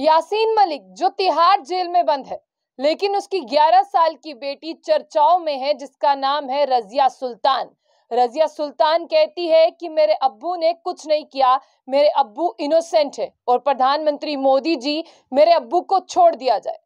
यासीन मलिक जो तिहाड़ जेल में बंद है लेकिन उसकी 11 साल की बेटी चर्चाओं में है जिसका नाम है रजिया सुल्तान रजिया सुल्तान कहती है कि मेरे अब्बू ने कुछ नहीं किया मेरे अब्बू इनोसेंट है और प्रधानमंत्री मोदी जी मेरे अब्बू को छोड़ दिया जाए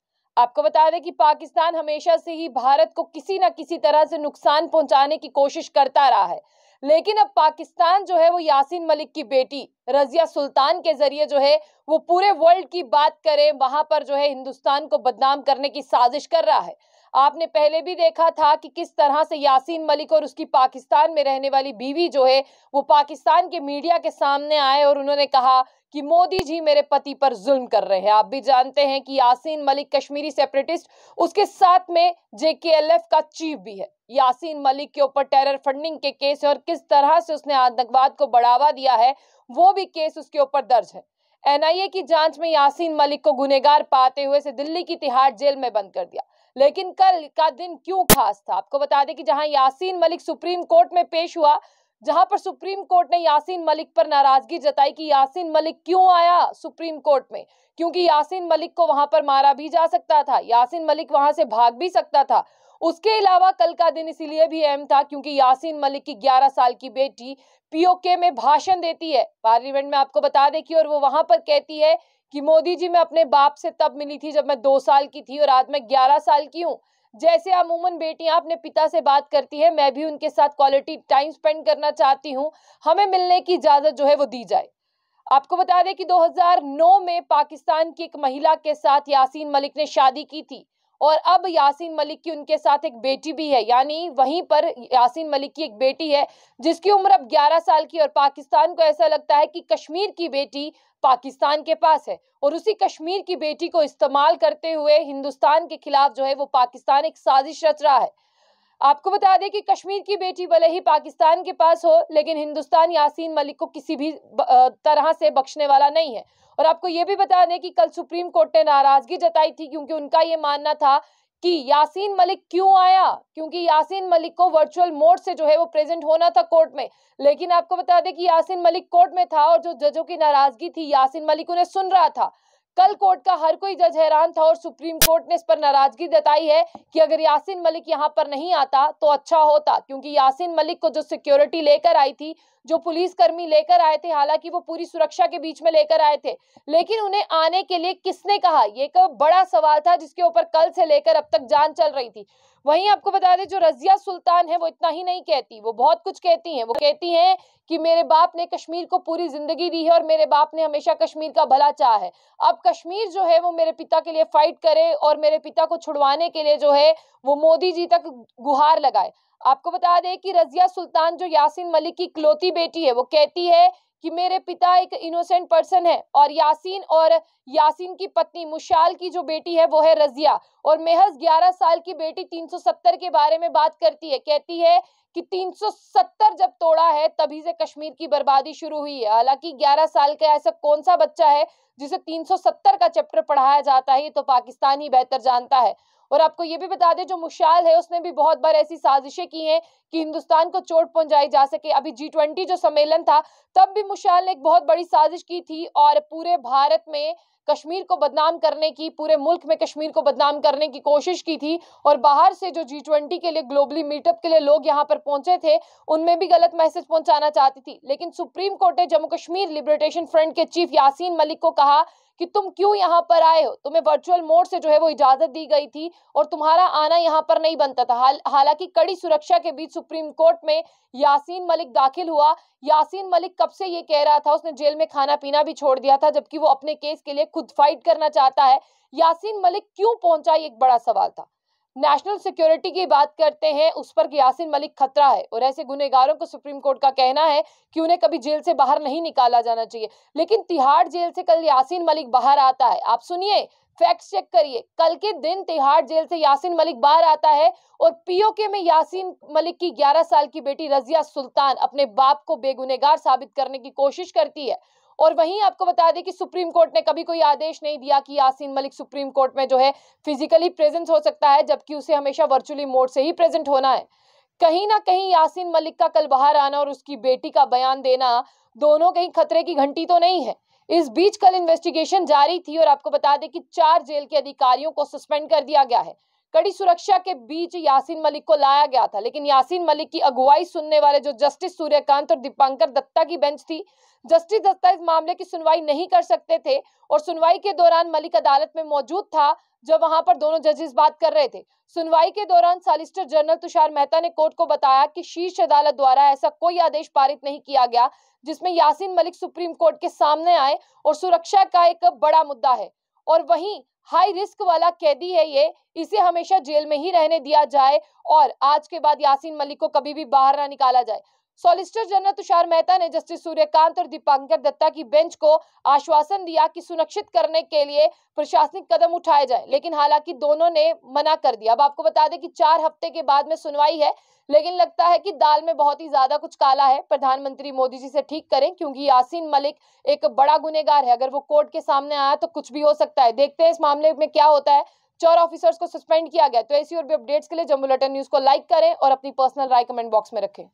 आपको बता दें कि पाकिस्तान हमेशा से ही भारत को किसी ना किसी तरह से नुकसान पहुंचाने की कोशिश करता रहा है लेकिन अब पाकिस्तान जो है वो यासीन मलिक की बेटी रजिया सुल्तान के जरिए जो है वो पूरे वर्ल्ड की बात करें वहां पर जो है हिंदुस्तान को बदनाम करने की साजिश कर रहा है आपने पहले भी देखा था कि किस तरह से यासीन मलिक और उसकी पाकिस्तान में रहने वाली बीवी जो है वो पाकिस्तान के मीडिया के सामने आए और उन्होंने कहा कि मोदी जी मेरे पति पर जुल्म कर रहे हैं आप भी जानते हैं कि यासीन मलिक कश्मीरी सेपरेटिस्ट उसके साथ में जेकेएलएफ का चीफ भी है यासीन मलिक के ऊपर टेरर फंडिंग के केस और किस तरह से उसने आतंकवाद को बढ़ावा दिया है वो भी केस उसके ऊपर दर्ज है एनआईए की जांच में यासीन मलिक को गुनेगार पाते हुए से दिल्ली की तिहाड़ जेल में बंद कर दिया लेकिन कल का दिन क्यों खास था आपको बता दें कि जहां यासीन मलिक सुप्रीम कोर्ट में पेश हुआ जहां पर सुप्रीम कोर्ट ने यासीन मलिक पर नाराजगी जताई कि यासीन मलिक क्यों आया सुप्रीम कोर्ट में क्योंकि यासीन मलिक को वहां पर मारा भी जा सकता था यासीन मलिक वहां से भाग भी सकता था उसके अलावा कल का दिन इसीलिए भी अहम था क्योंकि यासीन मलिक की 11 साल की बेटी पीओके में भाषण देती है पार्लियामेंट में आपको बता दे कि और वो वहां पर कहती है कि मोदी जी मैं अपने बाप से तब मिली थी जब मैं दो साल की थी और आज मैं ग्यारह साल की हूँ जैसे अमूमन बेटियां अपने पिता से बात करती है मैं भी उनके साथ क्वालिटी टाइम स्पेंड करना चाहती हूँ हमें मिलने की इजाज़त जो है वो दी जाए आपको बता दें कि 2009 में पाकिस्तान की एक महिला के साथ यासीन मलिक ने शादी की थी और अब यासीन मलिक की उनके साथ एक बेटी भी है यानी वहीं पर यासीन मलिक की एक बेटी है जिसकी उम्र अब 11 साल की और पाकिस्तान को ऐसा लगता है कि कश्मीर की बेटी पाकिस्तान के पास है और उसी कश्मीर की बेटी को इस्तेमाल करते हुए हिंदुस्तान के खिलाफ जो है वो पाकिस्तान एक साजिश रच रहा है आपको बता दें कि कश्मीर की बेटी भले ही पाकिस्तान के पास हो लेकिन हिंदुस्तान यासीन मलिक को किसी भी तरह से बख्शने वाला नहीं है और आपको ये भी बता दें कि कल सुप्रीम कोर्ट ने नाराजगी जताई थी क्योंकि उनका ये मानना था कि यासीन मलिक क्यों आया क्योंकि यासीन मलिक को वर्चुअल मोड से जो है वो प्रेजेंट होना था कोर्ट में लेकिन आपको बता दें कि यासीन मलिक कोर्ट में था और जो जजों की नाराजगी थी यासीन मलिक उन्हें सुन रहा था कल कोर्ट का हर कोई जज हैरान था और सुप्रीम कोर्ट ने इस पर नाराजगी जताई है कि अगर यासिन मलिक यहां पर नहीं आता तो अच्छा होता क्योंकि यासिन मलिक को जो सिक्योरिटी लेकर आई थी जो पुलिसकर्मी लेकर आए थे हालांकि वो पूरी सुरक्षा के बीच में लेकर आए थे लेकिन उन्हें आने के लिए किसने कहा ये एक बड़ा सवाल था जिसके ऊपर कल से लेकर अब तक जान चल रही थी वहीं आपको बता दें जो रजिया सुल्तान है वो इतना ही नहीं कहती वो बहुत कुछ कहती हैं वो कहती हैं कि मेरे बाप ने कश्मीर को पूरी जिंदगी दी है और मेरे बाप ने हमेशा कश्मीर का भला चाह है अब कश्मीर जो है वो मेरे पिता के लिए फाइट करे और मेरे पिता को छुड़वाने के लिए जो है वो मोदी जी तक गुहार लगाए आपको बता दें कि रजिया सुल्तान जो यासिन मलिक की इकलौती बेटी है वो कहती है कि मेरे पिता एक इनोसेंट पर्सन है और यासीन और यासीन की पत्नी मुशाल की जो बेटी है वो है रजिया और मेहज 11 साल की बेटी 370 के बारे में बात करती है कहती है कि 370 जब तोड़ा है तभी से कश्मीर की बर्बादी शुरू हुई है हालांकि 11 साल का ऐसा कौन सा बच्चा है जिसे 370 का चैप्टर पढ़ाया जाता है ये तो पाकिस्तान ही बेहतर जानता है और आपको ये भी बता दें जो मुशाल है उसने भी बहुत बार ऐसी साजिशें की हैं कि हिंदुस्तान को चोट पहुंचाई जा सके अभी जी ट्वेंटी जो सम्मेलन था तब भी मुशाल ने एक बहुत बड़ी साजिश की थी और पूरे भारत में कश्मीर को बदनाम करने की पूरे मुल्क में कश्मीर को बदनाम करने की कोशिश की थी और बाहर से जो जी ट्वेंटी के लिए ग्लोबली मीटअप के लिए लोग यहाँ पर पहुंचे थे उनमें भी गलत मैसेज पहुंचाना चाहती थी लेकिन सुप्रीम कोर्ट ने जम्मू कश्मीर लिबरेटेशन फ्रंट के चीफ यासीन मलिक को कहा कि तुम क्यों यहाँ पर आए हो तुम्हें वर्चुअल मोड से जो है वो इजाजत दी गई थी और तुम्हारा आना यहाँ पर नहीं बनता था हाल हालांकि कड़ी सुरक्षा के बीच सुप्रीम कोर्ट में यासीन मलिक दाखिल हुआ यासीन मलिक कब से ये कह रहा था उसने जेल में खाना पीना भी छोड़ दिया था जबकि वो अपने केस के लिए खुद फाइट करना चाहता है यासीन मलिक क्यों पहुंचा ये एक बड़ा सवाल था नेशनल सिक्योरिटी की बात करते हैं उस पर कि यासिन मलिक खतरा है और ऐसे गुनेगारों को सुप्रीम कोर्ट का कहना है कि उन्हें कभी जेल से बाहर नहीं निकाला जाना चाहिए लेकिन तिहाड़ जेल से कल यासिन मलिक बाहर आता है आप सुनिए फैक्ट चेक करिए कल के दिन तिहाड़ जेल से यासिन मलिक बाहर आता है और पीओके में यासिन मलिक की 11 साल की बेटी रजिया सुल्तान अपने बाप को बेगुनेगार साबित करने की कोशिश करती है और वहीं आपको बता दें कि सुप्रीम कोर्ट ने कभी कोई आदेश नहीं दिया कि यासीन मलिक सुप्रीम कोर्ट में जो है फिजिकली प्रेजेंस हो सकता है जबकि उसे हमेशा वर्चुअली मोड से ही प्रेजेंट होना है कहीं ना कहीं यासीन मलिक का कल बाहर आना और उसकी बेटी का बयान देना दोनों कहीं खतरे की घंटी तो नहीं है इस बीच कल इन्वेस्टिगेशन जारी थी और आपको बता दें कि चार जेल के अधिकारियों को सस्पेंड कर दिया गया है कड़ी सुरक्षा के बीच यासीन मलिक को लाया गया था लेकिन यासीन मलिक की अगुवाई सुनने वाले जो जस्टिस सूर्यकांत और दीपांकर दत्ता की बेंच थी जस्टिस दत्ता इस मामले की सुनवाई नहीं कर सकते थे और सुनवाई के दौरान मलिक अदालत में मौजूद था जब वहां पर दोनों जजेस बात कर रहे थे सुनवाई के दौरान सॉलिसिटर जनरल तुषार मेहता ने कोर्ट को बताया कि शीर्ष अदालत द्वारा ऐसा कोई आदेश पारित नहीं किया गया जिसमें यासीन मलिक सुप्रीम कोर्ट के सामने आए और सुरक्षा का एक बड़ा मुद्दा है और वहीं हाई रिस्क वाला कैदी है ये इसे हमेशा जेल में ही रहने दिया जाए और आज के बाद यासीन मलिक को कभी भी बाहर ना निकाला जाए सॉलिसिटर जनरल तुषार मेहता ने जस्टिस सूर्यकांत और दीपांकर दत्ता की बेंच को आश्वासन दिया कि सुनिश्चित करने के लिए प्रशासनिक कदम उठाए जाए लेकिन हालांकि दोनों ने मना कर दिया अब आपको बता दें कि चार हफ्ते के बाद में सुनवाई है लेकिन लगता है कि दाल में बहुत ही ज्यादा कुछ काला है प्रधानमंत्री मोदी जी से ठीक करें क्योंकि यासीन मलिक एक बड़ा गुनेगार है अगर वो कोर्ट के सामने आया तो कुछ भी हो सकता है देखते हैं इस मामले में क्या होता है चार ऑफिसर्स को सस्पेंड किया गया तो ऐसी और भी अपडेट्स के लिए जम्मू न्यूज को लाइक करें और अपनी पर्सनल राय कमेंट बॉक्स में रखें